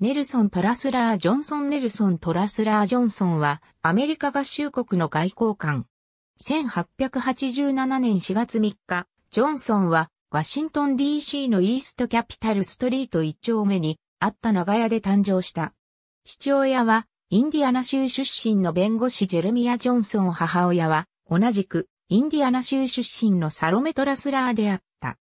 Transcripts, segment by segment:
ネルソン・トラスラー・ジョンソン・ネルソン・トラスラー・ジョンソンは、アメリカ合衆国の外交官。1887年4月3日、ジョンソンは、ワシントン DC のイーストキャピタルストリート1丁目に、あった長屋で誕生した。父親は、インディアナ州出身の弁護士ジェルミア・ジョンソン母親は、同じく、インディアナ州出身のサロメ・トラスラーであった。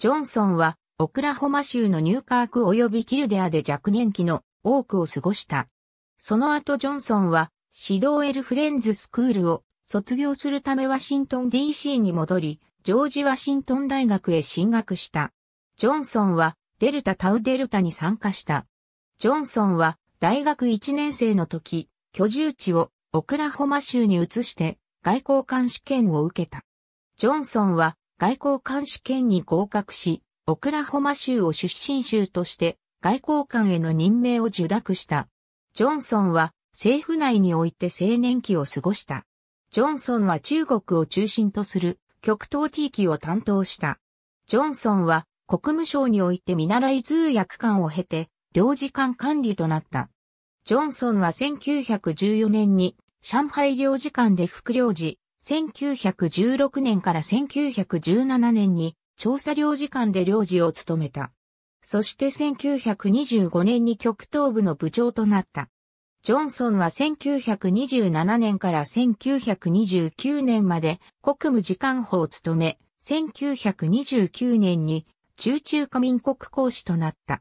ジョンソンは、オクラホマ州のニューカーク及びキルデアで若年期の多くを過ごした。その後ジョンソンは指導エルフレンズスクールを卒業するためワシントン DC に戻り、ジョージ・ワシントン大学へ進学した。ジョンソンはデルタ・タウデルタに参加した。ジョンソンは大学1年生の時、居住地をオクラホマ州に移して外交官試験を受けた。ジョンソンは外交官試験に合格し、オクラホマ州を出身州として外交官への任命を受諾した。ジョンソンは政府内において青年期を過ごした。ジョンソンは中国を中心とする極東地域を担当した。ジョンソンは国務省において見習い通訳官を経て領事館管理となった。ジョンソンは1914年に上海領事館で副領事、1916年から1917年に調査領事館で領事を務めた。そして1925年に極東部の部長となった。ジョンソンは1927年から1929年まで国務次官補を務め、1929年に中中華民国公使となった。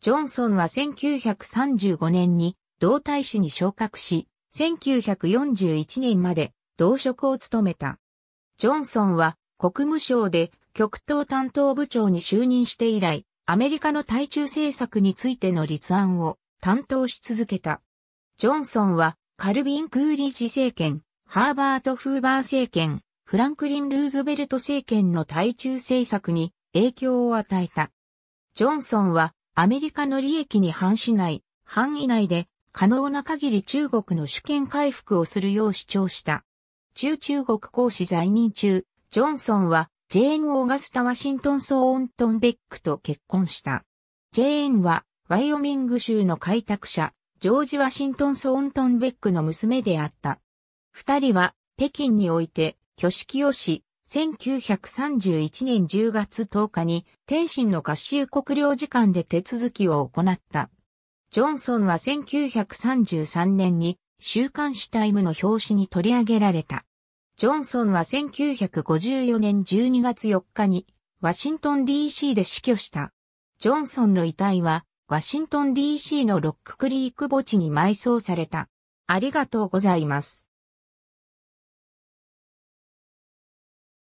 ジョンソンは1935年に同大使に昇格し、1941年まで同職を務めた。ジョンソンは国務省で極東担当部長に就任して以来、アメリカの対中政策についての立案を担当し続けた。ジョンソンは、カルビン・クーリッジ政権、ハーバート・フーバー政権、フランクリン・ルーズベルト政権の対中政策に影響を与えた。ジョンソンは、アメリカの利益に反しない範囲内で可能な限り中国の主権回復をするよう主張した。中中国公使在任中、ジョンソンはジェーン・オーガスタ・ワシントン・ソーントン・ベックと結婚した。ジェーンは、ワイオミング州の開拓者、ジョージ・ワシントン・ソーントン・ベックの娘であった。二人は、北京において、挙式をし、1931年10月10日に、天津の合衆国領事館で手続きを行った。ジョンソンは1933年に、週刊誌タイムの表紙に取り上げられた。ジョンソンは1954年12月4日に、ワシントン DC で死去した。ジョンソンの遺体は、ワシントン DC のロッククリーク墓地に埋葬された。ありがとうございます。